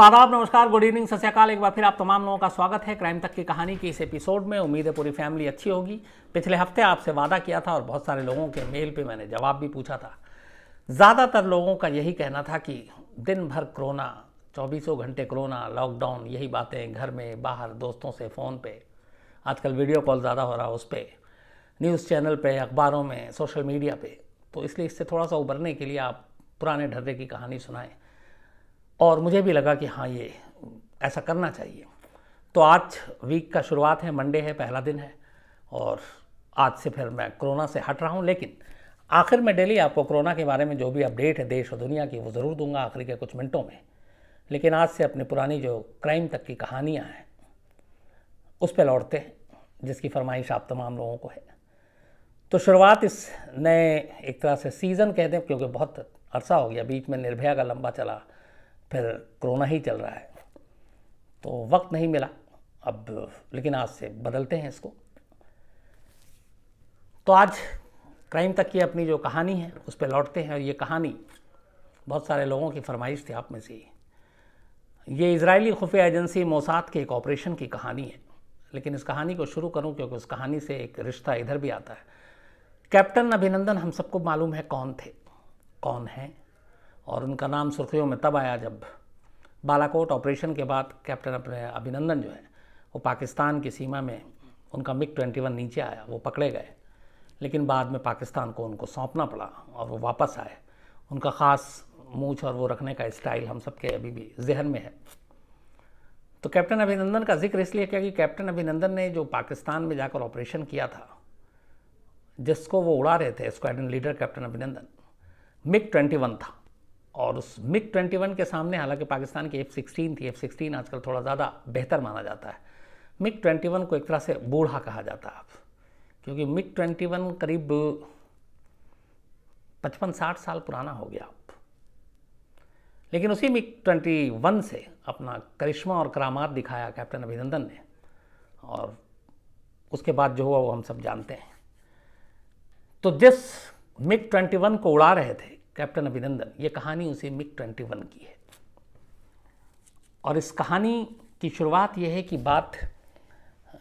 तो आदाब नमस्कार गुड इवनिंग सत्याकाल एक बार फिर आप तमाम लोगों का स्वागत है क्राइम तक की कहानी के इस एपिसोड में उम्मीद है पूरी फैमिली अच्छी होगी पिछले हफ्ते आपसे वादा किया था और बहुत सारे लोगों के मेल पे मैंने जवाब भी पूछा था ज़्यादातर लोगों का यही कहना था कि दिन भर कोरोना चौबीसों घंटे कोरोना लॉकडाउन यही बातें घर में बाहर दोस्तों से फ़ोन पर आजकल वीडियो कॉल ज़्यादा हो रहा है उस पर न्यूज़ चैनल पर अखबारों में सोशल मीडिया पर तो इसलिए इससे थोड़ा सा उभरने के लिए आप पुराने ढर्रे की कहानी सुनाएँ और मुझे भी लगा कि हाँ ये ऐसा करना चाहिए तो आज वीक का शुरुआत है मंडे है पहला दिन है और आज से फिर मैं कोरोना से हट रहा हूँ लेकिन आखिर में डेली आपको कोरोना के बारे में जो भी अपडेट है देश और दुनिया की वो ज़रूर दूंगा आखिरी के कुछ मिनटों में लेकिन आज से अपनी पुरानी जो क्राइम तक की कहानियाँ हैं उस पर लौटते हैं जिसकी फरमाइश आप तमाम लोगों को है तो शुरुआत इस नए एक तरह से सीज़न कह दें क्योंकि बहुत अरसा हो गया बीच में निर्भया का लंबा चला फिर कोरोना ही चल रहा है तो वक्त नहीं मिला अब लेकिन आज से बदलते हैं इसको तो आज क्राइम तक की अपनी जो कहानी है उस पर लौटते हैं और ये कहानी बहुत सारे लोगों की फरमाइश थी आप में से ये इजरायली खुफिया एजेंसी मोसाद के एक ऑपरेशन की कहानी है लेकिन इस कहानी को शुरू करूं क्योंकि उस कहानी से एक रिश्ता इधर भी आता है कैप्टन अभिनंदन हम सबको मालूम है कौन थे कौन हैं और उनका नाम सुर्खियों में तब आया जब बालाकोट ऑपरेशन के बाद कैप्टन अपने अभिनंदन जो है वो पाकिस्तान की सीमा में उनका मिग ट्वेंटी वन नीचे आया वो पकड़े गए लेकिन बाद में पाकिस्तान को उनको सौंपना पड़ा और वो वापस आए उनका ख़ास मूछ और वो रखने का स्टाइल हम सबके अभी भी जहन में है तो कैप्टन अभिनंदन का जिक्र इसलिए किया कि कैप्टन अभिनंदन ने जो पाकिस्तान में जाकर ऑपरेशन किया था जिसको वो उड़ा रहे थे squadron leader captain Abhinandan MiG twenty one था और उस मिग ट्वेंटी वन के सामने हालांकि पाकिस्तान की एफ़ सिक्सटीन थी एफ़ सिक्सटीन आजकल थोड़ा ज़्यादा बेहतर माना जाता है मिग ट्वेंटी वन को एक तरह से बूढ़ा कहा जाता है अब क्योंकि मिग ट्वेंटी वन करीब पचपन साठ साल पुराना हो गया अब लेकिन उसी मिग ट्वेंटी वन से अपना करिश्मा और करामात दिखाया कैप्टन अभिनंदन ने और उसके बाद जो हुआ वो हम सब जानते हैं तो जिस मिग ट्वेंटी वन को उड़ा रहे थे कैप्टन अभिनंदन ये कहानी उसी मिग ट्वेंटी वन की है और इस कहानी की शुरुआत यह है कि बात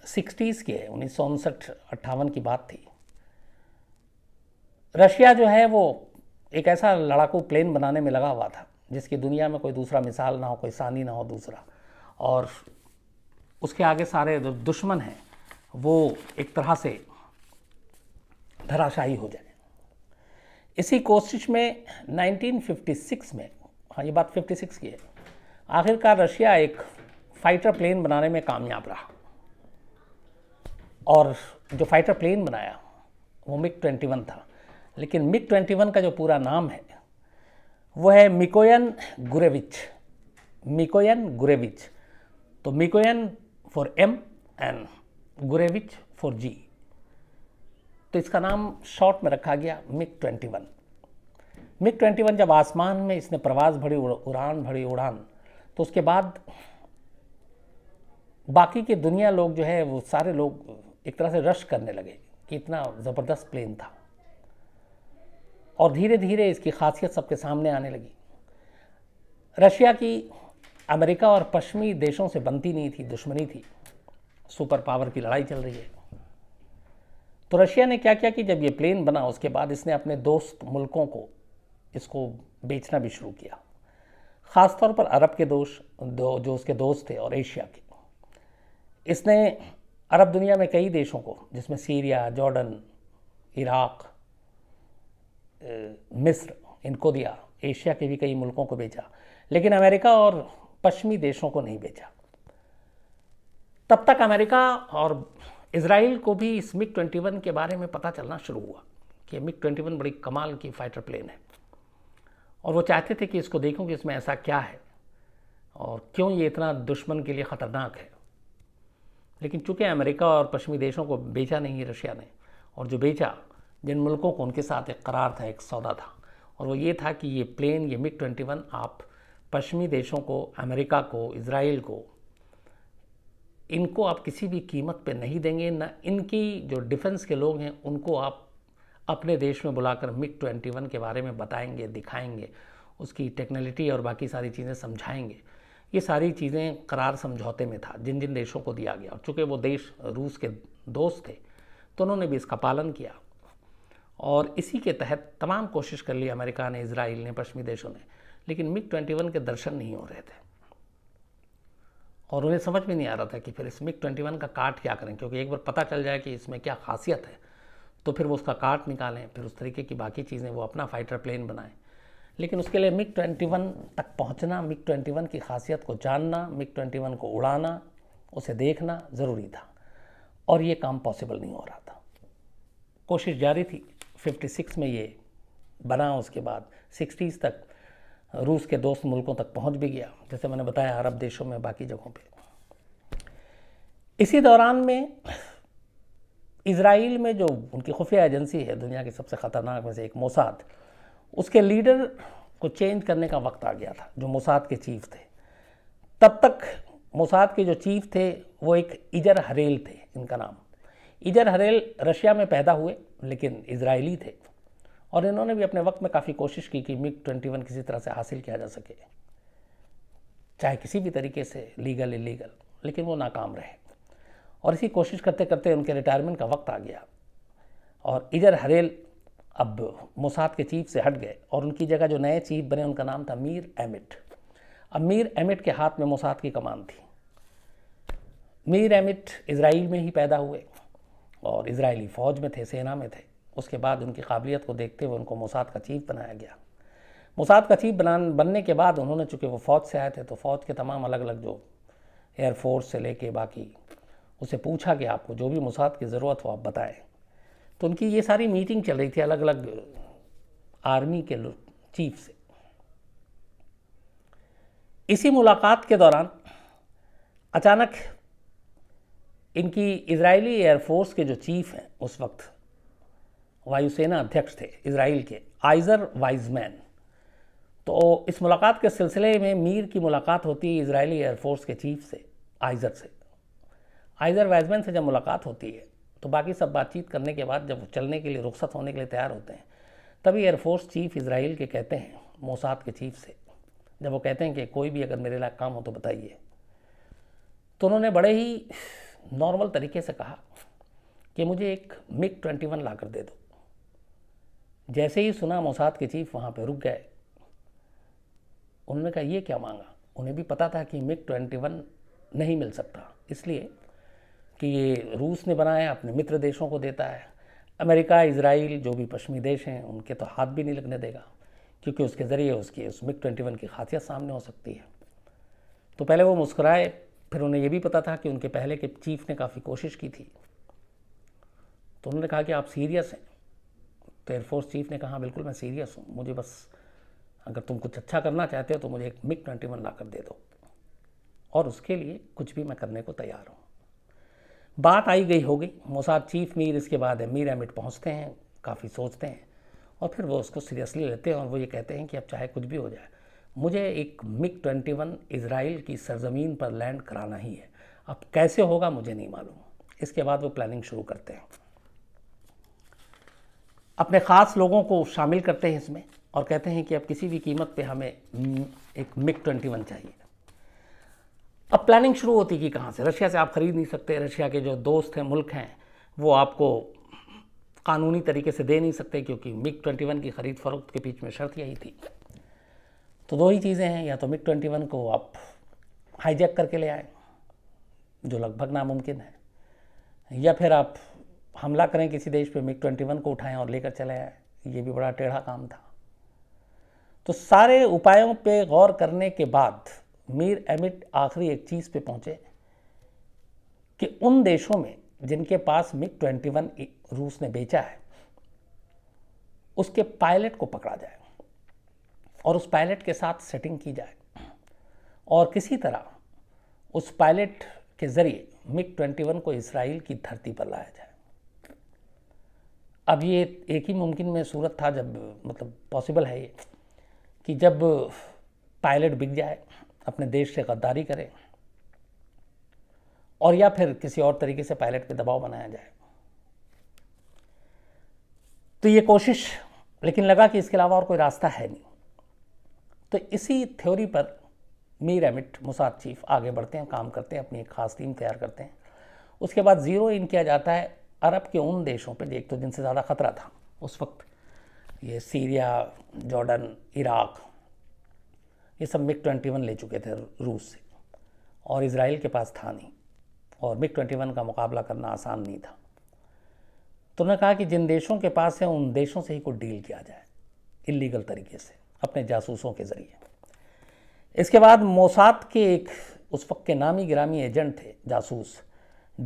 सिक्सटीज़ की है उन्नीस सौ उनसठ अट्ठावन की बात थी रशिया जो है वो एक ऐसा लड़ाकू प्लेन बनाने में लगा हुआ था जिसकी दुनिया में कोई दूसरा मिसाल ना हो कोई सानी ना हो दूसरा और उसके आगे सारे जो दुश्मन हैं वो एक तरह से धराशाही हो जाए इसी कोशिश में 1956 में हाँ ये बात 56 की है आखिरकार रशिया एक फाइटर प्लेन बनाने में कामयाब रहा और जो फाइटर प्लेन बनाया वो मिग 21 था लेकिन मिग 21 का जो पूरा नाम है वो है मिकोयन गुरेविच मिकोयन गुरेविच तो Mikoyan for M and Gurevich for G तो इसका नाम शॉर्ट में रखा गया MiG twenty one MiG twenty one जब आसमान में इसने प्रवास भरी उड़ान भरी उड़ान तो उसके बाद बाकी के दुनिया लोग जो है वो सारे लोग एक तरह से रश करने लगे कि इतना ज़बरदस्त प्लेन था और धीरे धीरे इसकी खासियत सबके सामने आने लगी रशिया की अमेरिका और पश्चिमी देशों से बनती नहीं थी दुश्मनी थी सुपर पावर की लड़ाई चल रही है तो रशिया ने क्या किया कि जब ये प्लेन बना उसके बाद इसने अपने दोस्त मुल्कों को इसको बेचना भी शुरू किया ख़ासतौर पर अरब के दोस्त दो, जो उसके दोस्त थे और एशिया के इसने अरब दुनिया में कई देशों को जिसमें सीरिया जॉर्डन इराक़ मिस्र इनको दिया एशिया के भी कई मुल्कों को बेचा लेकिन अमेरिका और पश्चिमी देशों को नहीं बेचा तब तक अमेरिका और इसराइल को भी इस मिग ट्वेंटी वन के बारे में पता चलना शुरू हुआ कि मिग ट्वेंटी वन बड़ी कमाल की फाइटर प्लेन है और वो चाहते थे कि इसको देखूं कि इसमें ऐसा क्या है और क्यों ये इतना दुश्मन के लिए ख़तरनाक है लेकिन चूंकि अमेरिका और पश्चिमी देशों को बेचा नहीं है रशिया ने और जो बेचा जिन मुल्कों को उनके साथ एक करार था एक सौदा था और वो ये था कि ये प्लेन ये मिग ट्वेंटी वन आप पश्चिमी देशों को अमेरिका को इसराइल को इनको आप किसी भी कीमत पे नहीं देंगे ना इनकी जो डिफेंस के लोग हैं उनको आप अपने देश में बुलाकर मिग ट्वेंटी वन के बारे में बताएंगे दिखाएंगे उसकी टेक्नोलिटी और बाकी सारी चीज़ें समझाएंगे ये सारी चीज़ें करार समझौते में था जिन जिन देशों को दिया गया और चूँकि वो देश रूस के दोस्त थे तो उन्होंने भी इसका पालन किया और इसी के तहत तमाम कोशिश कर ली अमेरिका ने इसराइल ने पश्चिमी देशों ने लेकिन मिग ट्वेंटी वन के दर्शन नहीं हो रहे थे और उन्हें समझ में नहीं आ रहा था कि फिर इस मिक ट्वेंटी वन का काट क्या करें क्योंकि एक बार पता चल जाए कि इसमें क्या खासियत है तो फिर वो उसका काट निकालें फिर उस तरीके की बाकी चीज़ें वो अपना फाइटर प्लेन बनाएं लेकिन उसके लिए मिग ट्वेंटी वन तक पहुंचना मिग ट्वेंटी वन की खासियत को जानना मिग ट्वेंटी वन को उड़ाना उसे देखना ज़रूरी था और ये काम पॉसिबल नहीं हो रहा था कोशिश जारी थी फिफ्टी सिक्स में ये बना उसके बाद सिक्सटीज़ तक रूस के दोस्त मुल्कों तक पहुंच भी गया जैसे मैंने बताया अरब देशों में बाकी जगहों पे इसी दौरान में इसराइल में जो उनकी खुफिया एजेंसी है दुनिया की सबसे ख़तरनाक में से एक मोसाद उसके लीडर को चेंज करने का वक्त आ गया था जो मोसाद के चीफ थे तब तक मोसाद के जो चीफ थे वो एक इजर हरेल थे इनका नाम इजर हरेल रशिया में पैदा हुए लेकिन इसराइली थे और इन्होंने भी अपने वक्त में काफ़ी कोशिश की कि मिग ट्वेंटी वन किसी तरह से हासिल किया जा सके चाहे किसी भी तरीके से लीगल इलीगल लेकिन वो नाकाम रहे और इसी कोशिश करते करते उनके रिटायरमेंट का वक्त आ गया और इजर हरेल अब मोसाद के चीफ से हट गए और उनकी जगह जो नए चीफ बने उनका नाम था मीर एमिट अब मीर एमिट के हाथ में मोसाद की कमान थी मीर एमिट इसराइल में ही पैदा हुए और इसराइली फ़ौज में थे सेना में थे उसके बाद उनकी काबिलियत को देखते हुए उनको मोसाद का चीफ बनाया गया मोसाद का चीफ बना बनने के बाद उन्होंने चूँकि वो फ़ौज से आए थे तो फ़ौज के तमाम अलग अलग जो एयरफोर्स से लेके बाकी उसे पूछा कि आपको जो भी मुसाद की ज़रूरत हो आप बताएं तो उनकी ये सारी मीटिंग चल रही थी अलग अलग आर्मी के चीफ से इसी मुलाकात के दौरान अचानक इनकी इजरायली एयरफोर्स के जो चीफ हैं उस वक्त वायुसेना अध्यक्ष थे इसराइल के आइजर वाइजमैन तो इस मुलाकात के सिलसिले में मीर की मुलाकात होती है इसराइली एयरफोर्स के चीफ से आइजर से आइजर वाइजमैन से जब मुलाकात होती है तो बाकी सब बातचीत करने के बाद जब चलने के लिए रुख्सत होने के लिए तैयार होते हैं तभी एयरफोर्स चीफ इसराइल के कहते हैं मोसाद के चीफ से जब वो कहते हैं कि कोई भी अगर मेरे लायक काम हो तो बताइए तो उन्होंने बड़े ही नॉर्मल तरीके से कहा कि मुझे एक मिग ट्वेंटी वन ला कर दे दो जैसे ही सुना मोसाद के चीफ वहाँ पर रुक गए उन्होंने कहा ये क्या मांगा उन्हें भी पता था कि मिग ट्वेंटी वन नहीं मिल सकता इसलिए कि ये रूस ने बनाया अपने मित्र देशों को देता है अमेरिका इसराइल जो भी पश्चिमी देश हैं उनके तो हाथ भी नहीं लगने देगा क्योंकि उसके ज़रिए उसकी उस मिग ट्वेंटी वन की खासियत सामने हो सकती है तो पहले वो मुस्कुराए फिर उन्हें ये भी पता था कि उनके पहले के चीफ ने काफ़ी कोशिश की थी तो उन्होंने कहा कि आप सीरियस हैं तो एयरफोर्स चीफ ने कहा बिल्कुल मैं सीरियस हूँ मुझे बस अगर तुम कुछ अच्छा करना चाहते हो तो मुझे एक मिग ट्वेंटी वन ला कर दे दो और उसके लिए कुछ भी मैं करने को तैयार हूँ बात आई गई हो गई मोसाद चीफ मीर इसके बाद अमीर एमिट पहुँचते हैं काफ़ी सोचते हैं और फिर वो उसको सीरियसली लेते हैं और वो ये कहते हैं कि अब चाहे कुछ भी हो जाए मुझे एक मिग ट्वेंटी वन इसराइल की सरजमीन पर लैंड कराना ही है अब कैसे होगा मुझे नहीं मालूम इसके बाद वो प्लानिंग शुरू करते हैं अपने ख़ास लोगों को शामिल करते हैं इसमें और कहते हैं कि अब किसी भी कीमत पे हमें हम्म, एक मिग ट्वेंटी वन चाहिए अब प्लानिंग शुरू होती कि कहाँ से रशिया से आप ख़रीद नहीं सकते रशिया के जो दोस्त हैं मुल्क हैं वो आपको कानूनी तरीके से दे नहीं सकते क्योंकि मिग ट्वेंटी वन की ख़रीद फ़रोख्त के बीच में शर्त यही थी तो दो ही चीज़ें हैं या तो मिग ट्वेंटी वन को आप हाईजैक करके ले आए जो लगभग नामुमकिन है या फिर आप हमला करें किसी देश पे मिग ट्वेंटी वन को उठाएं और लेकर चले आए ये भी बड़ा टेढ़ा काम था तो सारे उपायों पे गौर करने के बाद मीर एमिट आखिरी एक चीज़ पे पहुंचे कि उन देशों में जिनके पास मिग ट्वेंटी वन रूस ने बेचा है उसके पायलट को पकड़ा जाए और उस पायलट के साथ सेटिंग की जाए और किसी तरह उस पायलट के ज़रिए मिग ट्वेंटी वन को इसराइल की धरती पर लाया जाए अब ये एक ही मुमकिन में सूरत था जब मतलब पॉसिबल है ये कि जब पायलट बिक जाए अपने देश से गद्दारी करे और या फिर किसी और तरीके से पायलट पे दबाव बनाया जाए तो ये कोशिश लेकिन लगा कि इसके अलावा और कोई रास्ता है नहीं तो इसी थ्योरी पर मीर एमिट मुसाद चीफ आगे बढ़ते हैं काम करते हैं अपनी एक खास टीम तैयार करते हैं उसके बाद ज़ीरो इन किया जाता है अरब के उन देशों पर एक तो जिनसे ज़्यादा ख़तरा था उस वक्त ये सीरिया जॉर्डन इराक़ ये सब मिग ट्वेंटी वन ले चुके थे रूस से और इसराइल के पास था नहीं और मिग ट्वेंटी वन का मुकाबला करना आसान नहीं था तो उन्होंने कहा कि जिन देशों के पास है उन देशों से ही कुछ डील किया जाए इलीगल तरीके से अपने जासूसों के ज़रिए इसके बाद मोसाद के एक उस वक्त के नामी ग्रामी एजेंट थे जासूस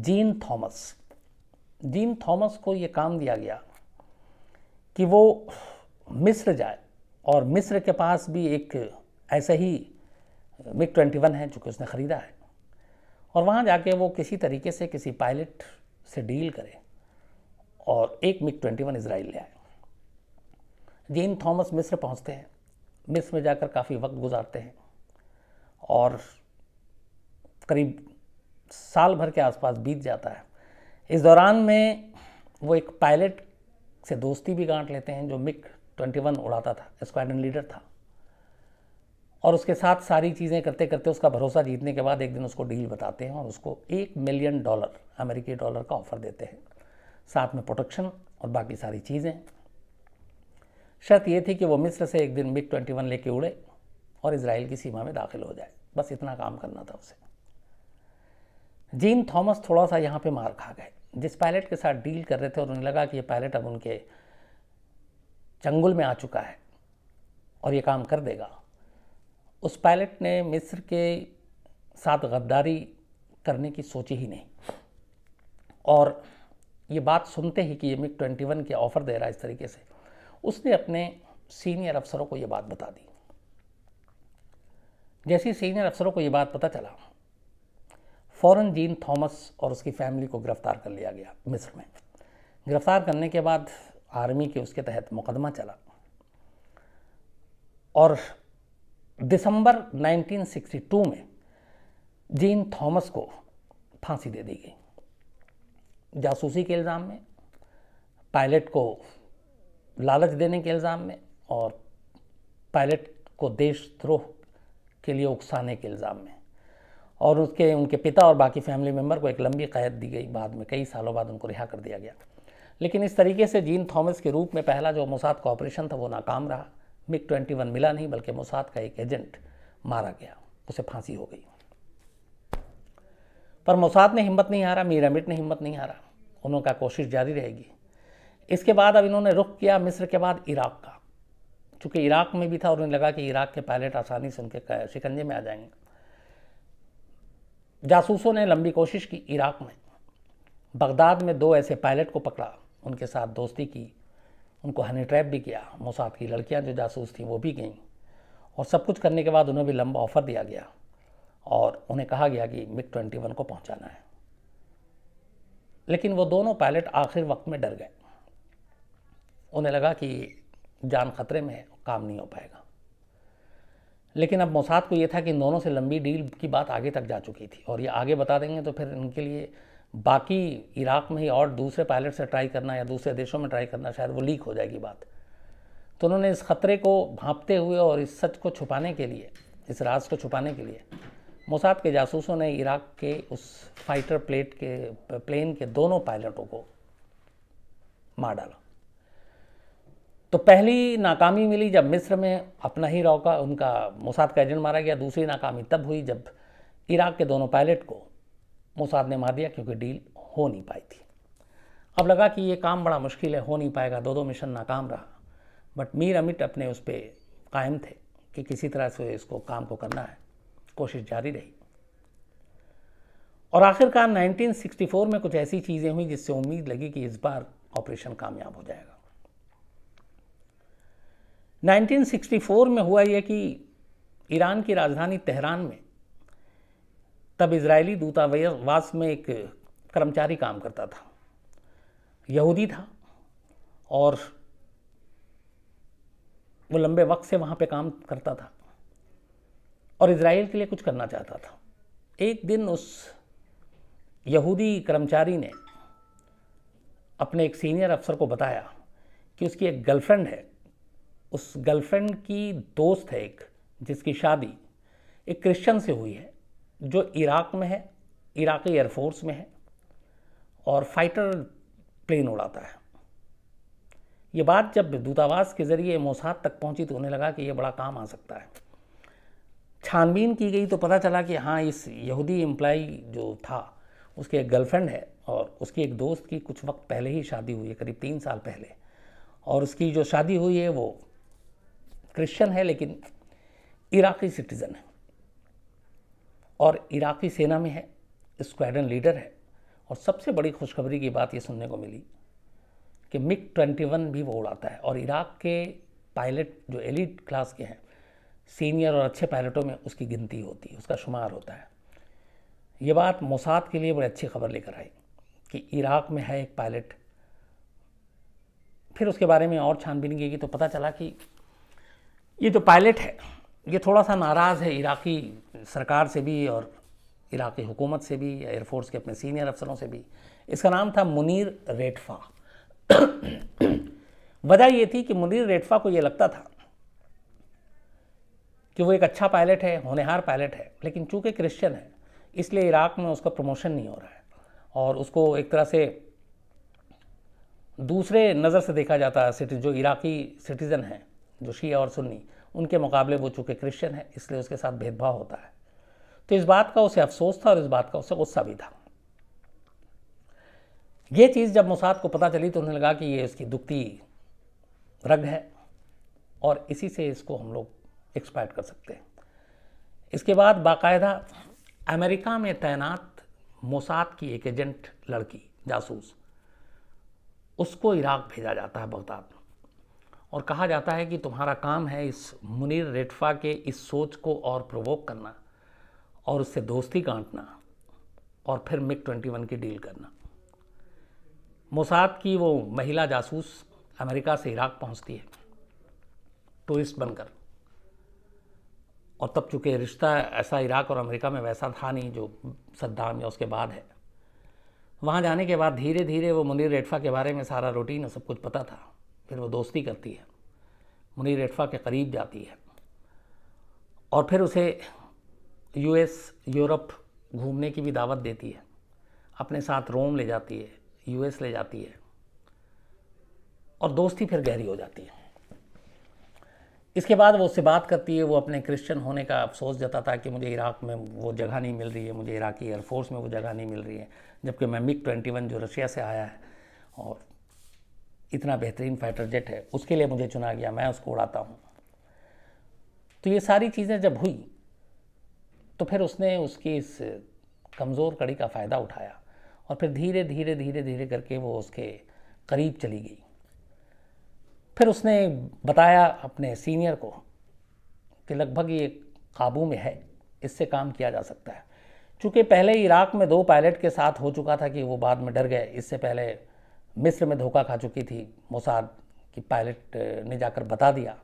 जीन थॉमस डीन थॉमस को ये काम दिया गया कि वो मिस्र जाए और मिस्र के पास भी एक ऐसा ही मिक ट्वेंटी वन है जो कि उसने ख़रीदा है और वहाँ जाके वो किसी तरीके से किसी पायलट से डील करे और एक मिक ट्वेंटी वन इसराइल ले आए जीन थॉमस मिस्र पहुँचते हैं मिस्र में जाकर काफ़ी वक्त गुजारते हैं और करीब साल भर के आसपास बीत जाता है इस दौरान में वो एक पायलट से दोस्ती भी गांठ लेते हैं जो मिक 21 उड़ाता था स्क्वाड्रन लीडर था और उसके साथ सारी चीज़ें करते करते उसका भरोसा जीतने के बाद एक दिन उसको डील बताते हैं और उसको एक मिलियन डॉलर अमेरिकी डॉलर का ऑफ़र देते हैं साथ में प्रोटेक्शन और बाकी सारी चीज़ें शर्त ये थी कि वो मिस्र से एक दिन मिग ट्वेंटी वन लेके उड़े और इसराइल की सीमा में दाखिल हो जाए बस इतना काम करना था उसे जेम थॉमस थोड़ा सा यहाँ पे मार खा गए जिस पायलट के साथ डील कर रहे थे और उन्हें लगा कि ये पायलट अब उनके चंगुल में आ चुका है और ये काम कर देगा उस पायलट ने मिस्र के साथ गद्दारी करने की सोची ही नहीं और ये बात सुनते ही कि ये मिक ट्वेंटी वन के ऑफ़र दे रहा है इस तरीके से उसने अपने सीनियर अफसरों को ये बात बता दी जैसे ही सीनियर अफसरों को ये बात पता चला फ़ौरन जीन थॉमस और उसकी फैमिली को गिरफ्तार कर लिया गया मिस्र में गिरफ्तार करने के बाद आर्मी के उसके तहत मुकदमा चला और दिसंबर 1962 में जीन थॉमस को फांसी दे दी गई जासूसी के इल्ज़ाम में पायलट को लालच देने के इल्ज़ाम में और पायलट को देशद्रोह के लिए उकसाने के इल्ज़ाम में और उसके उनके पिता और बाकी फैमिली मेम्बर को एक लंबी कैद दी गई बाद में कई सालों बाद उनको रिहा कर दिया गया लेकिन इस तरीके से जीन थॉमस के रूप में पहला जो मुसाद का ऑपरेशन था वो नाकाम रहा मिग ट्वेंटी वन मिला नहीं बल्कि मुसाद का एक एजेंट मारा गया उसे फांसी हो गई पर मुसाद ने हिम्मत नहीं हारा अमिट ने हिम्मत नहीं हारा उनका कोशिश जारी रहेगी इसके बाद अब इन्होंने रुख किया मिस्र के बाद इराक़ का चूँकि इराक़ में भी था और उन्हें लगा कि इराक़ के पायलट आसानी से उनके शिकंजे में आ जाएंगे जासूसों ने लंबी कोशिश की इराक में बगदाद में दो ऐसे पायलट को पकड़ा उनके साथ दोस्ती की उनको हनी ट्रैप भी किया मोसाद की लड़कियां जो जासूस थीं वो भी गईं और सब कुछ करने के बाद उन्हें भी लंबा ऑफ़र दिया गया और उन्हें कहा गया कि मिग ट्वेंटी वन को पहुंचाना है लेकिन वो दोनों पायलट आखिर वक्त में डर गए उन्हें लगा कि जान खतरे में काम नहीं हो पाएगा लेकिन अब मोसाद को ये था कि इन दोनों से लंबी डील की बात आगे तक जा चुकी थी और ये आगे बता देंगे तो फिर इनके लिए बाकी इराक़ में ही और दूसरे पायलट से ट्राई करना या दूसरे देशों में ट्राई करना शायद वो लीक हो जाएगी बात तो उन्होंने इस ख़तरे को भांपते हुए और इस सच को छुपाने के लिए इस राज को छुपाने के लिए मोसाद के जासूसों ने इराक़ के उस फाइटर प्लेट के प्लेन के दोनों पायलटों को मार डाला तो पहली नाकामी मिली जब मिस्र में अपना ही रॉ का उनका मोसाद का एजेंट मारा गया दूसरी नाकामी तब हुई जब इराक के दोनों पायलट को मोसाद ने मार दिया क्योंकि डील हो नहीं पाई थी अब लगा कि ये काम बड़ा मुश्किल है हो नहीं पाएगा दो दो मिशन नाकाम रहा बट मीर अमिट अपने उस पर कायम थे कि किसी तरह से इसको काम को करना है कोशिश जारी रही और आखिरकार 1964 में कुछ ऐसी चीज़ें हुई जिससे उम्मीद लगी कि इस बार ऑपरेशन कामयाब हो जाएगा 1964 में हुआ यह कि ईरान की राजधानी तेहरान में तब इजरायली दूतावास में एक कर्मचारी काम करता था यहूदी था और वो लंबे वक्त से वहाँ पे काम करता था और इसराइल के लिए कुछ करना चाहता था एक दिन उस यहूदी कर्मचारी ने अपने एक सीनियर अफसर को बताया कि उसकी एक गर्लफ्रेंड है उस गर्लफ्रेंड की दोस्त है एक जिसकी शादी एक क्रिश्चियन से हुई है जो इराक में है इराकी एयरफोर्स में है और फाइटर प्लेन उड़ाता है ये बात जब दूतावास के ज़रिए मोसाद तक पहुंची तो उन्हें लगा कि ये बड़ा काम आ सकता है छानबीन की गई तो पता चला कि हाँ इस यहूदी एम्प्लाई जो था उसकी एक गर्लफ्रेंड है और उसकी एक दोस्त की कुछ वक्त पहले ही शादी हुई है करीब तीन साल पहले और उसकी जो शादी हुई है वो क्रिश्चियन है लेकिन इराक़ी सिटीज़न है और इराक़ी सेना में है स्क्वाड्रन लीडर है और सबसे बड़ी खुशखबरी की बात ये सुनने को मिली कि मिग ट्वेंटी वन भी वो उड़ाता है और इराक़ के पायलट जो एलिट क्लास के हैं सीनियर और अच्छे पायलटों में उसकी गिनती होती है उसका शुमार होता है ये बात मोसाद के लिए बड़ी अच्छी खबर लेकर आई कि इराक़ में है एक पायलट फिर उसके बारे में और छानबीन की तो पता चला कि ये जो पायलट है ये थोड़ा सा नाराज़ है इराक़ी सरकार से भी और इराक़ी हुकूमत से भी या एयरफोर्स के अपने सीनियर अफसरों से भी इसका नाम था मुनीर रेटफा वजह यह थी कि मुनीर रेटफा को यह लगता था कि वो एक अच्छा पायलट है होनहार पायलट है लेकिन चूंकि क्रिश्चियन है इसलिए इराक़ में उसका प्रमोशन नहीं हो रहा है और उसको एक तरह से दूसरे नज़र से देखा जाता है जो इराक़ी सिटीज़न हैं जो शिया और सुन्नी उनके मुकाबले वो चूंकि क्रिश्चियन है इसलिए उसके साथ भेदभाव होता है तो इस बात का उसे अफसोस था और इस बात का उसे गुस्सा भी था यह चीज़ जब मुसाद को पता चली तो उन्हें लगा कि ये उसकी दुखती रग है और इसी से इसको हम लोग एक्सपायर कर सकते हैं इसके बाद बाकायदा अमेरिका में तैनात मोसाद की एक एजेंट लड़की जासूस उसको इराक भेजा जाता है बगदाद में और कहा जाता है कि तुम्हारा काम है इस मुनीर रेटफा के इस सोच को और प्रवोक करना और उससे दोस्ती काटना और फिर मिक ट्वेंटी वन की डील करना मोसाद की वो महिला जासूस अमेरिका से इराक पहुंचती है टूरिस्ट बनकर और तब चूँकि रिश्ता ऐसा इराक और अमेरिका में वैसा था नहीं जो सद्दाम या उसके बाद है वहाँ जाने के बाद धीरे धीरे वो मुनीर रेटफा के बारे में सारा रूटीन और सब कुछ पता था फिर वो दोस्ती करती है मुनीर रेटफा के करीब जाती है और फिर उसे यूएस यूरोप घूमने की भी दावत देती है अपने साथ रोम ले जाती है यूएस ले जाती है और दोस्ती फिर गहरी हो जाती है इसके बाद वो उससे बात करती है वो अपने क्रिश्चियन होने का अफसोस जताता कि मुझे इराक़ में वो जगह नहीं मिल रही है मुझे इराक़ी एयरफोर्स में वो जगह नहीं मिल रही है जबकि मैं मिक ट्वेंटी वन जो रशिया से आया है और इतना बेहतरीन फाइटर जेट है उसके लिए मुझे चुना गया मैं उसको उड़ाता हूँ तो ये सारी चीज़ें जब हुई तो फिर उसने उसकी इस कमज़ोर कड़ी का फ़ायदा उठाया और फिर धीरे धीरे धीरे धीरे करके वो उसके करीब चली गई फिर उसने बताया अपने सीनियर को कि लगभग ये काबू में है इससे काम किया जा सकता है चूँकि पहले इराक में दो पायलट के साथ हो चुका था कि वो बाद में डर गए इससे पहले मिस्र में धोखा खा चुकी थी मोसाद की पायलट ने जाकर बता दिया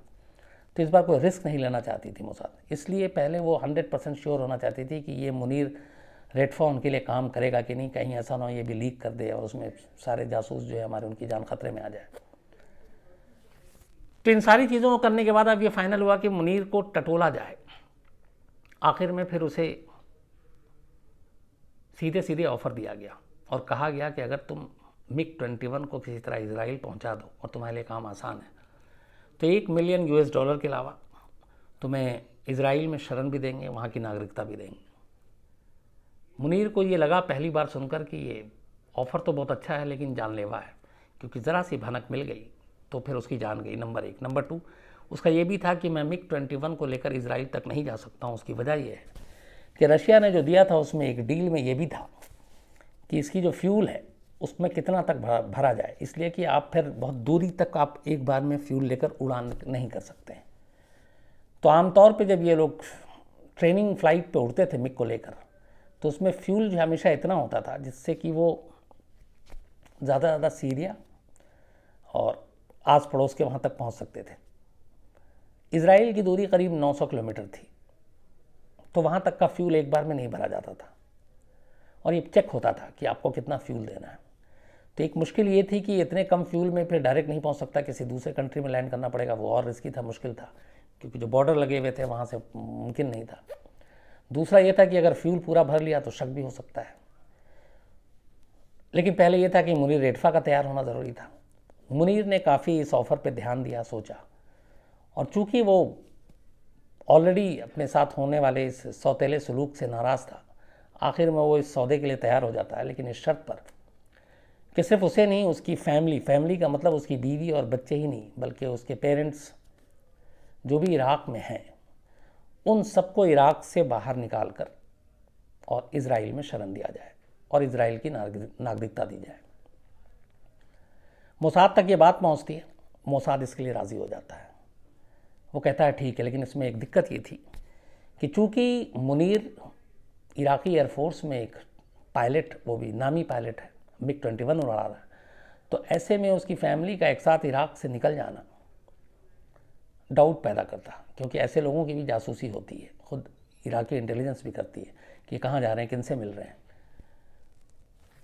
तो इस बार कोई रिस्क नहीं लेना चाहती थी मोसाद इसलिए पहले वो हंड्रेड परसेंट श्योर होना चाहती थी कि ये मुनीर रेडफा उनके लिए काम करेगा कि नहीं कहीं ऐसा ना हो ये भी लीक कर दे और उसमें सारे जासूस जो है हमारे उनकी जान खतरे में आ जाए तो इन सारी चीज़ों को करने के बाद अब ये फाइनल हुआ कि मुनीर को टटोला जाए आखिर में फिर उसे सीधे सीधे ऑफ़र दिया गया और कहा गया कि अगर तुम मिक ट्वेंटी वन को किसी तरह इसराइल पहुंचा दो और तुम्हारे लिए काम आसान है तो एक मिलियन यूएस डॉलर के अलावा तुम्हें इसराइल में शरण भी देंगे वहाँ की नागरिकता भी देंगे मुनीर को ये लगा पहली बार सुनकर कि ये ऑफ़र तो बहुत अच्छा है लेकिन जानलेवा है क्योंकि ज़रा सी भनक मिल गई तो फिर उसकी जान गई नंबर एक नंबर टू उसका ये भी था कि मैं मिक ट्वेंटी वन को लेकर इसराइल तक नहीं जा सकता हूँ उसकी वजह यह है कि रशिया ने जो दिया था उसमें एक डील में ये भी था कि इसकी जो फ्यूल है उसमें कितना तक भरा भरा जाए इसलिए कि आप फिर बहुत दूरी तक आप एक बार में फ्यूल लेकर उड़ान नहीं कर सकते हैं तो आमतौर पे जब ये लोग ट्रेनिंग फ्लाइट पे उड़ते थे मिक को लेकर तो उसमें फ्यूल जो हमेशा इतना होता था जिससे कि वो ज़्यादा ज़्यादा सीरिया और आस पड़ोस के वहाँ तक पहुँच सकते थे इसराइल की दूरी करीब 900 किलोमीटर थी तो वहाँ तक का फ्यूल एक बार में नहीं भरा जाता था और ये चेक होता था कि आपको कितना फ्यूल देना है तो एक मुश्किल ये थी कि इतने कम फ्यूल में फिर डायरेक्ट नहीं पहुंच सकता किसी दूसरे कंट्री में लैंड करना पड़ेगा वो और रिस्की था मुश्किल था क्योंकि जो बॉर्डर लगे हुए थे वहाँ से मुमकिन नहीं था दूसरा ये था कि अगर फ्यूल पूरा भर लिया तो शक भी हो सकता है लेकिन पहले ये था कि मुनीर रेडफा का तैयार होना ज़रूरी था मुनीर ने काफ़ी इस ऑफ़र पर ध्यान दिया सोचा और चूँकि वो ऑलरेडी अपने साथ होने वाले इस सौतेले सलूक से नाराज़ था आखिर में वो इस सौदे के लिए तैयार हो जाता है लेकिन इस शर्त पर कि सिर्फ उसे नहीं उसकी फैमिली फैमिली का मतलब उसकी बीवी और बच्चे ही नहीं बल्कि उसके पेरेंट्स जो भी इराक में हैं उन सबको इराक से बाहर निकाल कर और इसराइल में शरण दिया जाए और इसराइल की नागरिकता दी जाए मोसाद तक ये बात पहुंचती है मोसाद इसके लिए राज़ी हो जाता है वो कहता है ठीक है लेकिन इसमें एक दिक्कत ये थी कि चूँकि मुनीर इराकी एयरफोर्स में एक पायलट वो भी नामी पायलट है मिग ट्वेंटी वन उड़ा रहा तो ऐसे में उसकी फैमिली का एक साथ इराक से निकल जाना डाउट पैदा करता क्योंकि ऐसे लोगों की भी जासूसी होती है खुद इराकी इंटेलिजेंस भी करती है कि कहाँ जा रहे हैं किन से मिल रहे हैं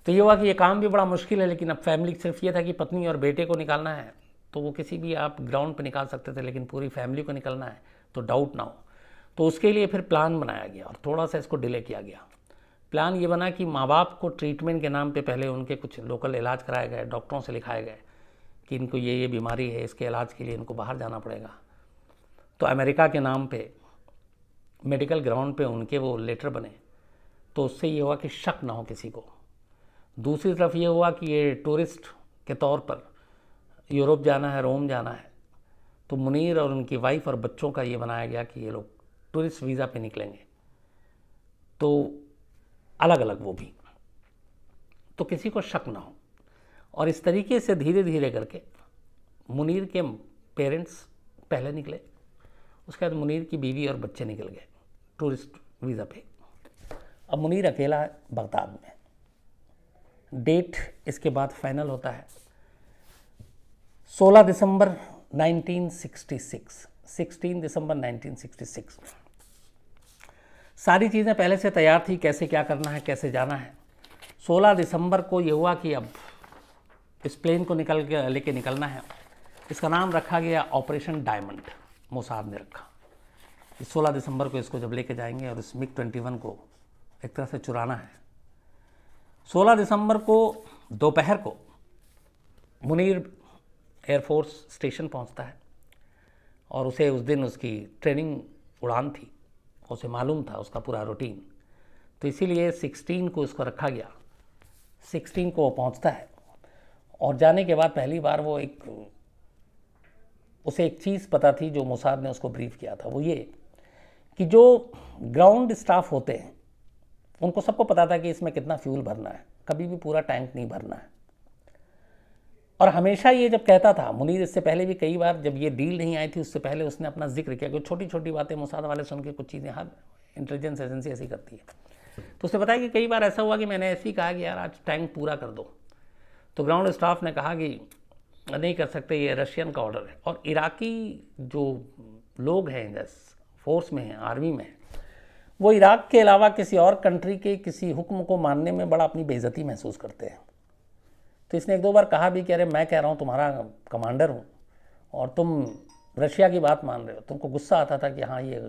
तो ये हुआ कि ये काम भी बड़ा मुश्किल है लेकिन अब फैमिली सिर्फ ये था कि पत्नी और बेटे को निकालना है तो वो किसी भी आप ग्राउंड पर निकाल सकते थे लेकिन पूरी फैमिली को निकलना है तो डाउट ना हो तो उसके लिए फिर प्लान बनाया गया और थोड़ा सा इसको डिले किया गया प्लान ये बना कि माँ बाप को ट्रीटमेंट के नाम पे पहले उनके कुछ लोकल इलाज कराए गए डॉक्टरों से लिखाए गए कि इनको ये ये बीमारी है इसके इलाज के लिए इनको बाहर जाना पड़ेगा तो अमेरिका के नाम पे मेडिकल ग्राउंड पे उनके वो लेटर बने तो उससे ये हुआ कि शक ना हो किसी को दूसरी तरफ ये हुआ कि ये टूरिस्ट के तौर पर यूरोप जाना है रोम जाना है तो मुनीर और उनकी वाइफ और बच्चों का ये बनाया गया कि ये लोग टूरिस्ट वीज़ा पे निकलेंगे तो अलग अलग वो भी तो किसी को शक ना हो और इस तरीके से धीरे धीरे करके मुनीर के पेरेंट्स पहले निकले उसके बाद मुनीर की बीवी और बच्चे निकल गए टूरिस्ट वीज़ा पे अब मुनीर अकेला है बगदाद में डेट इसके बाद फाइनल होता है 16 दिसंबर 1966 16 दिसंबर 1966 सारी चीज़ें पहले से तैयार थी कैसे क्या करना है कैसे जाना है 16 दिसंबर को ये हुआ कि अब इस प्लेन को निकल के लेके निकलना है इसका नाम रखा गया ऑपरेशन डायमंड मोसाद ने रखा इस 16 दिसंबर को इसको जब लेके जाएंगे और इस मिग ट्वेंटी को एक तरह से चुराना है 16 दिसंबर को दोपहर को मुनीर एयरफोर्स स्टेशन पहुंचता है और उसे उस दिन उसकी ट्रेनिंग उड़ान थी उसे मालूम था उसका पूरा रूटीन तो इसीलिए 16 को इसको रखा गया 16 को वो पहुँचता है और जाने के बाद पहली बार वो एक उसे एक चीज़ पता थी जो मुसाद ने उसको ब्रीफ किया था वो ये कि जो ग्राउंड स्टाफ होते हैं उनको सबको पता था कि इसमें कितना फ्यूल भरना है कभी भी पूरा टैंक नहीं भरना है और हमेशा ये जब कहता था मुनीर इससे पहले भी कई बार जब ये डील नहीं आई थी उससे पहले उसने अपना जिक्र किया कि छोटी छोटी बातें मुसाद वाले सुन के कुछ चीज़ें हर इंटेलिजेंस एजेंसी ऐसी करती है तो उसने बताया कि कई बार ऐसा हुआ कि मैंने ऐसे ही कहा कि यार आज टैंक पूरा कर दो तो ग्राउंड स्टाफ ने कहा कि नहीं कर सकते ये रशियन का ऑर्डर है और इराकी जो लोग हैं जैस फोर्स में हैं आर्मी में हैं वो इराक के अलावा किसी और कंट्री के किसी हुक्म को मानने में बड़ा अपनी बेज़ती महसूस करते हैं तो इसने एक दो बार कहा भी कि अरे मैं कह रहा हूँ तुम्हारा कमांडर हूँ और तुम रशिया की बात मान रहे हो तुमको गुस्सा आता था कि हाँ ये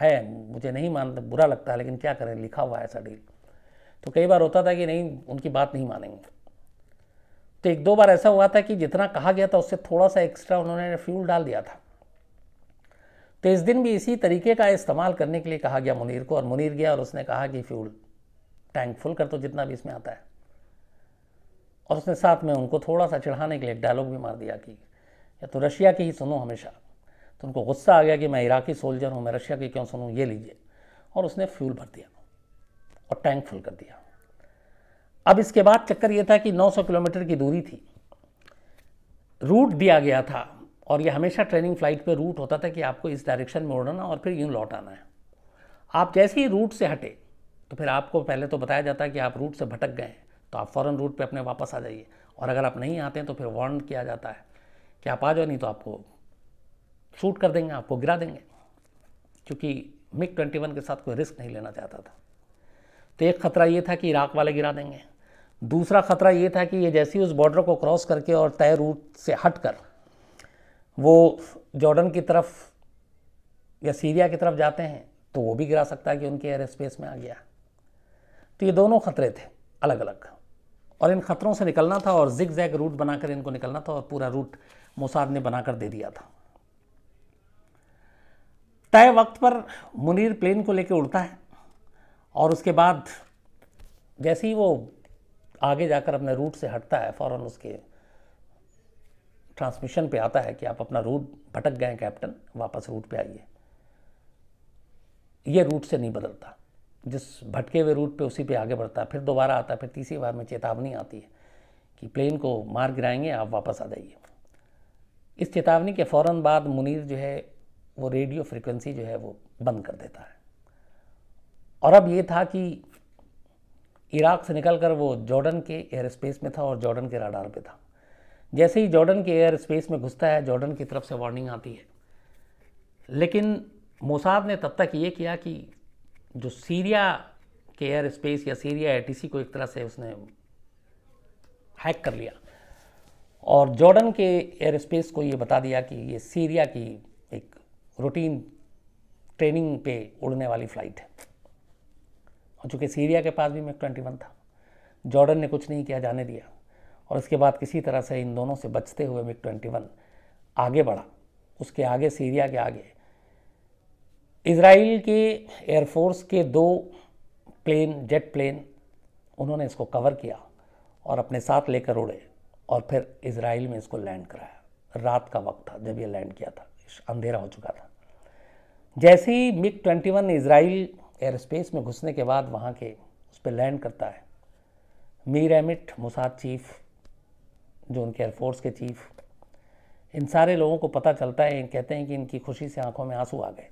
है मुझे नहीं मान बुरा लगता है लेकिन क्या करें लिखा हुआ है ऐसा डील तो कई बार होता था कि नहीं उनकी बात नहीं मानेंगे तो एक दो बार ऐसा हुआ था कि जितना कहा गया था उससे थोड़ा सा एक्स्ट्रा उन्होंने फ्यूल डाल दिया था तो इस दिन भी इसी तरीके का इस्तेमाल करने के लिए कहा गया मुनीर को और मुनीर गया और उसने कहा कि फ्यूल टैंक फुल कर तो जितना भी इसमें आता है और उसने साथ में उनको थोड़ा सा चढ़ाने के लिए एक डायलॉग भी मार दिया कि या तो रशिया की ही सुनो हमेशा तो उनको गुस्सा आ गया कि मैं इराकी सोल्जर हूँ मैं रशिया की क्यों सुनूँ ये लीजिए और उसने फ्यूल भर दिया और टैंक फुल कर दिया अब इसके बाद चक्कर ये था कि 900 किलोमीटर की दूरी थी रूट दिया गया था और ये हमेशा ट्रेनिंग फ्लाइट पे रूट होता था कि आपको इस डायरेक्शन में उड़ना और फिर यूँ लौट आना है आप जैसे ही रूट से हटे तो फिर आपको पहले तो बताया जाता है कि आप रूट से भटक गए तो आप फ़ौरन रूट पे अपने वापस आ जाइए और अगर आप नहीं आते हैं तो फिर वार्न किया जाता है कि आप आ जाओ नहीं तो आपको शूट कर देंगे आपको गिरा देंगे क्योंकि मिग ट्वेंटी के साथ कोई रिस्क नहीं लेना चाहता था तो एक ख़तरा ये था कि इराक वाले गिरा देंगे दूसरा ख़तरा ये था कि ये जैसे ही उस बॉर्डर को क्रॉस करके और तय रूट से हट कर वो जॉर्डन की तरफ या सीरिया की तरफ जाते हैं तो वो भी गिरा सकता है कि उनके एयर स्पेस में आ गया तो ये दोनों ख़तरे थे अलग अलग और इन खतरों से निकलना था और जिग जैग रूट बनाकर इनको निकलना था और पूरा रूट मोसाद ने बनाकर दे दिया था तय वक्त पर मुनीर प्लेन को लेकर उड़ता है और उसके बाद जैसे ही वो आगे जाकर अपने रूट से हटता है फ़ौर उसके ट्रांसमिशन पे आता है कि आप अपना रूट भटक गए कैप्टन वापस रूट पे आइए ये रूट से नहीं बदलता जिस भटके हुए रूट पे उसी पे आगे बढ़ता है फिर दोबारा आता है फिर तीसरी बार में चेतावनी आती है कि प्लेन को मार गिराएंगे आप वापस आ जाइए इस चेतावनी के फ़ौर बाद मुनीर जो है वो रेडियो फ्रिक्वेंसी जो है वो बंद कर देता है और अब ये था कि इराक से निकलकर वो जॉर्डन के एयर स्पेस में था और जॉर्डन के राडार पे था जैसे ही जॉर्डन के एयर स्पेस में घुसता है जॉर्डन की तरफ से वार्निंग आती है लेकिन मोसाद ने तब तक ये किया कि जो सीरिया के एयर स्पेस या सीरिया ए को एक तरह से उसने हैक कर लिया और जॉर्डन के एयर स्पेस को ये बता दिया कि ये सीरिया की एक रूटीन ट्रेनिंग पे उड़ने वाली फ़्लाइट है और चूँकि सीरिया के पास भी मैक ट्वेंटी वन था जॉर्डन ने कुछ नहीं किया जाने दिया और इसके बाद किसी तरह से इन दोनों से बचते हुए मिग ट्वेंटी वन आगे बढ़ा उसके आगे सीरिया के आगे इसराइल के एयरफोर्स के दो प्लेन जेट प्लेन उन्होंने इसको कवर किया और अपने साथ लेकर उड़े और फिर इसराइल में इसको लैंड कराया रात का वक्त था जब ये लैंड किया था अंधेरा हो चुका था जैसे ही MiG twenty one Israel air space में घुसने के बाद वहाँ के उस पर लैंड करता है मीर एमिट मुसाद चीफ जो उनके एयरफोर्स के चीफ इन सारे लोगों को पता चलता है कहते हैं कि इनकी खुशी से आंखों में आंसू आ गए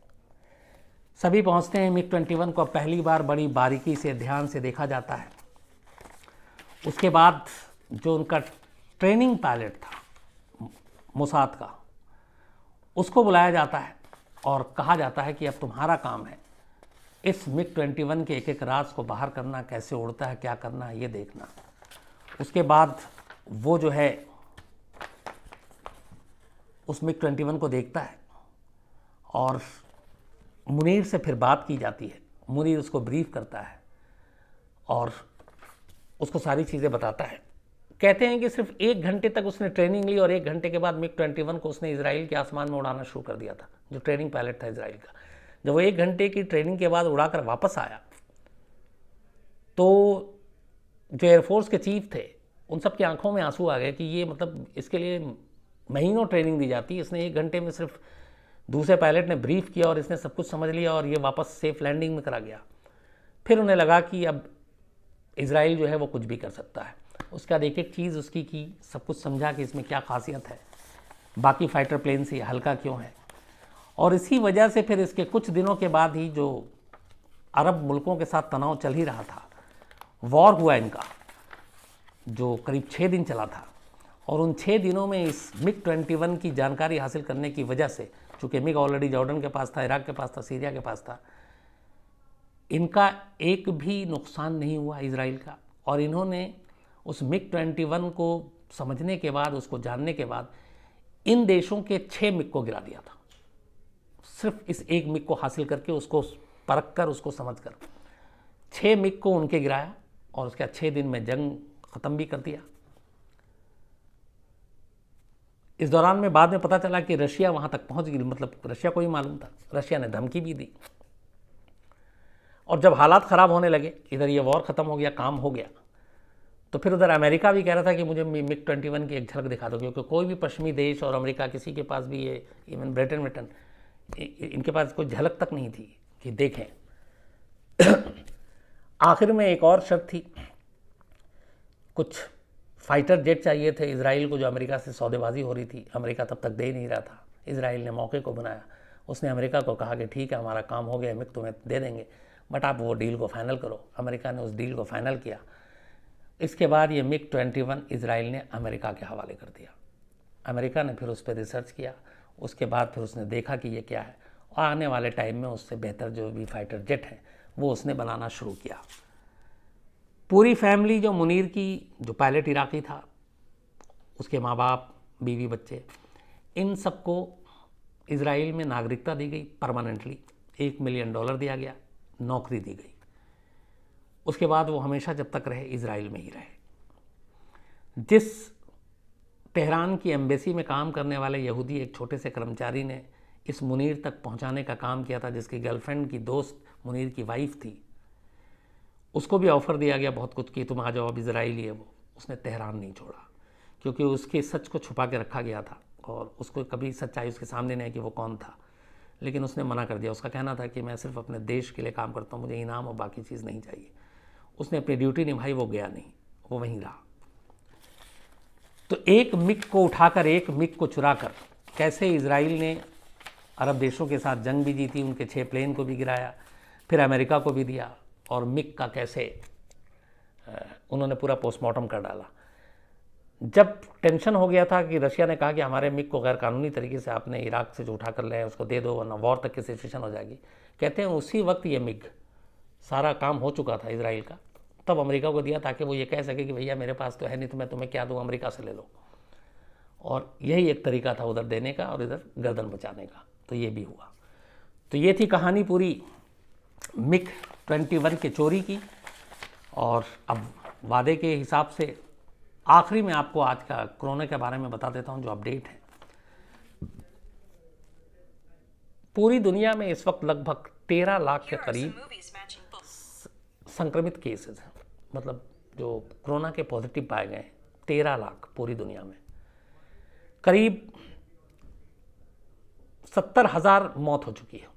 सभी पहुंचते हैं मिग 21 को पहली बार बड़ी बारीकी से ध्यान से देखा जाता है उसके बाद जो उनका ट्रेनिंग पायलट था मुसाद का उसको बुलाया जाता है और कहा जाता है कि अब तुम्हारा काम है इस मिग 21 के एक एक राज को बाहर करना कैसे उड़ता है क्या करना है ये देखना उसके बाद वो जो है उस मिग 21 को देखता है और मुनीर से फिर बात की जाती है मुनीर उसको ब्रीफ करता है और उसको सारी चीज़ें बताता है कहते हैं कि सिर्फ एक घंटे तक उसने ट्रेनिंग ली और एक घंटे के बाद मिग ट्वेंटी वन को उसने इसराइल के आसमान में उड़ाना शुरू कर दिया था जो ट्रेनिंग पायलट था इसराइल का जब वो एक घंटे की ट्रेनिंग के बाद उड़ाकर वापस आया तो जो एयरफोर्स के चीफ थे उन सब की आंखों में आंसू आ गए कि ये मतलब इसके लिए महीनों ट्रेनिंग दी जाती है इसने एक घंटे में सिर्फ दूसरे पायलट ने ब्रीफ किया और इसने सब कुछ समझ लिया और ये वापस सेफ लैंडिंग में करा गया फिर उन्हें लगा कि अब इसराइल जो है वो कुछ भी कर सकता है उसका एक एक चीज़ उसकी की सब कुछ समझा कि इसमें क्या खासियत है बाकी फाइटर प्लेन से हल्का क्यों है और इसी वजह से फिर इसके कुछ दिनों के बाद ही जो अरब मुल्कों के साथ तनाव चल ही रहा था वॉर हुआ इनका जो करीब छः दिन चला था और उन छः दिनों में इस मिग ट्वेंटी वन की जानकारी हासिल करने की वजह से चूंकि मिग ऑलरेडी जॉर्डन के पास था इराक के पास था सीरिया के पास था इनका एक भी नुकसान नहीं हुआ इसराइल का और इन्होंने उस मिग ट्वेंटी वन को समझने के बाद उसको जानने के बाद इन देशों के छः मिग को गिरा दिया था सिर्फ इस एक मिग को हासिल करके उसको परख कर उसको समझ कर छः मिग को उनके गिराया और उसके अच्छे दिन में जंग ख़त्म भी कर दिया इस दौरान में बाद में पता चला कि रशिया वहाँ तक पहुँच गई मतलब रशिया को ही मालूम था रशिया ने धमकी भी दी और जब हालात ख़राब होने लगे इधर ये वॉर ख़त्म हो गया काम हो गया तो फिर उधर अमेरिका भी कह रहा था कि मुझे मिग ट्वेंटी वन की एक झलक दिखा दो क्योंकि कोई भी पश्चिमी देश और अमेरिका किसी के पास भी ये इवन ब्रिटेन व्रिटेन इनके पास कोई झलक तक नहीं थी कि देखें आखिर में एक और शर्त थी कुछ फाइटर जेट चाहिए थे इसराइल को जो अमेरिका से सौदेबाजी हो रही थी अमेरिका तब तक दे ही नहीं रहा था इसराइल ने मौके को बनाया उसने अमेरिका को कहा कि ठीक है हमारा काम हो गया मिक तुम्हें दे देंगे बट आप वो डील को फाइनल करो अमेरिका ने उस डील को फाइनल किया इसके बाद ये मिक ट्वेंटी वन इसराइल ने अमेरिका के हवाले कर दिया अमेरिका ने फिर उस पर रिसर्च किया उसके बाद फिर उसने देखा कि ये क्या है और आने वाले टाइम में उससे बेहतर जो भी फाइटर जेट हैं वो उसने बनाना शुरू किया पूरी फैमिली जो मुनीर की जो पायलट इराकी था उसके माँ बाप बीवी बच्चे इन सबको इसराइल में नागरिकता दी गई परमानेंटली एक मिलियन डॉलर दिया गया नौकरी दी गई उसके बाद वो हमेशा जब तक रहे इसराइल में ही रहे जिस तेहरान की एम्बेसी में काम करने वाले यहूदी एक छोटे से कर्मचारी ने इस मुनीर तक पहुंचाने का काम किया था जिसकी गर्लफ्रेंड की दोस्त मुनीर की वाइफ थी उसको भी ऑफ़र दिया गया बहुत कुछ कि तुम आ जाओ अब इसराइली है वो उसने तेहरान नहीं छोड़ा क्योंकि उसके सच को छुपा के रखा गया था और उसको कभी सच्चाई उसके सामने नहीं आई कि वो कौन था लेकिन उसने मना कर दिया उसका कहना था कि मैं सिर्फ अपने देश के लिए काम करता हूँ मुझे इनाम और बाकी चीज़ नहीं चाहिए उसने अपनी ड्यूटी निभाई वो गया नहीं वो वहीं रहा तो एक मिक को उठाकर एक मिक को चुरा कर कैसे इसराइल ने अरब देशों के साथ जंग भी जीती उनके छः प्लेन को भी गिराया फिर अमेरिका को भी दिया और मिक का कैसे उन्होंने पूरा पोस्टमार्टम कर डाला जब टेंशन हो गया था कि रशिया ने कहा कि हमारे मिक को गैर कानूनी तरीके से आपने इराक से जो उठा कर लें उसको दे दो वरना वॉर तक की सिचुएशन हो जाएगी कहते हैं उसी वक्त ये मिग सारा काम हो चुका था इसराइल का तब अमेरिका को दिया ताकि वो ये कह सके कि भैया मेरे पास तो है नहीं तो मैं तुम्हें क्या दूँ अमेरिका से ले लो और यही एक तरीका था उधर देने का और इधर गर्दन बचाने का तो ये भी हुआ तो ये थी कहानी पूरी मिक 21 के चोरी की और अब वादे के हिसाब से आखिरी में आपको आज का कोरोना के बारे में बता देता हूँ जो अपडेट है पूरी दुनिया में इस वक्त लगभग तेरह लाख के करीब संक्रमित केसेस हैं मतलब जो कोरोना के पॉजिटिव पाए गए हैं तेरह लाख पूरी दुनिया में करीब सत्तर हज़ार मौत हो चुकी है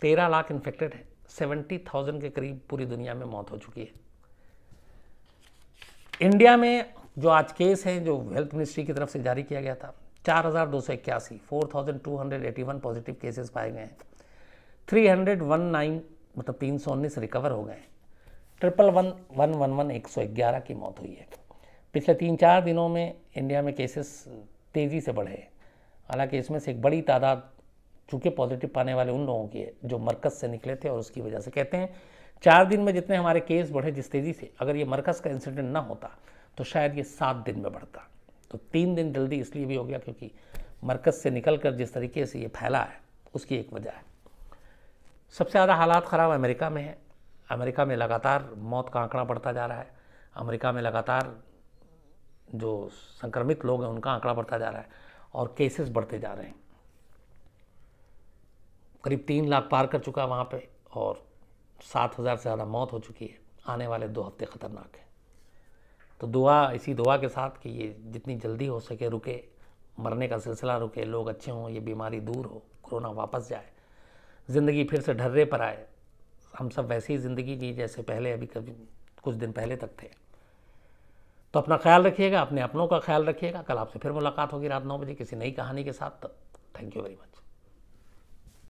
तेरह लाख इन्फेक्टेड है सेवेंटी थाउजेंड के करीब पूरी दुनिया में मौत हो चुकी है इंडिया में जो आज केस हैं जो हेल्थ मिनिस्ट्री की तरफ से जारी किया गया था चार हज़ार दो सौ इक्यासी four thousand two hundred eighty one positive cases पाए गए हैं थ्री हंड्रेड वन नाइन मतलब तीन सौ उन्नीस रिकवर हो गए हैं triple one one one one एक सौ ग्यारह की मौत हुई है पिछले तीन चार दिनों में इंडिया में केसेस तेज़ी से बढ़े हैं हालांकि इसमें से एक बड़ी तादाद चूँकि पॉजिटिव पाने वाले उन लोगों की है जो मरकज़ से निकले थे और उसकी वजह से कहते हैं चार दिन में जितने हमारे केस बढ़े जिस तेज़ी से अगर ये मरकज़ का इंसिडेंट ना होता तो शायद ये सात दिन में बढ़ता तो तीन दिन जल्दी इसलिए भी हो गया क्योंकि मरकज़ से निकल कर जिस तरीके से ये फैला है उसकी एक वजह है सबसे ज़्यादा हालात ख़राब अमेरिका में है अमेरिका में लगातार मौत का आंकड़ा बढ़ता जा रहा है अमेरिका में लगातार जो संक्रमित लोग हैं उनका आंकड़ा बढ़ता जा रहा है और केसेस बढ़ते जा रहे हैं करीब तीन लाख पार कर चुका वहाँ पर और सात हज़ार से ज़्यादा मौत हो चुकी है आने वाले दो हफ्ते ख़तरनाक हैं तो दुआ इसी दुआ के साथ कि ये जितनी जल्दी हो सके रुके मरने का सिलसिला रुके लोग अच्छे हों ये बीमारी दूर हो कोरोना वापस जाए ज़िंदगी फिर से ढर्रे पर आए हम सब वैसी ही ज़िंदगी जी जैसे पहले अभी कभी कुछ दिन पहले तक थे तो अपना ख्याल रखिएगा अपने अपनों का ख्याल रखिएगा कल आपसे फिर मुलाकात होगी रात नौ बजे किसी नई कहानी के साथ तब थैंक यू वेरी मच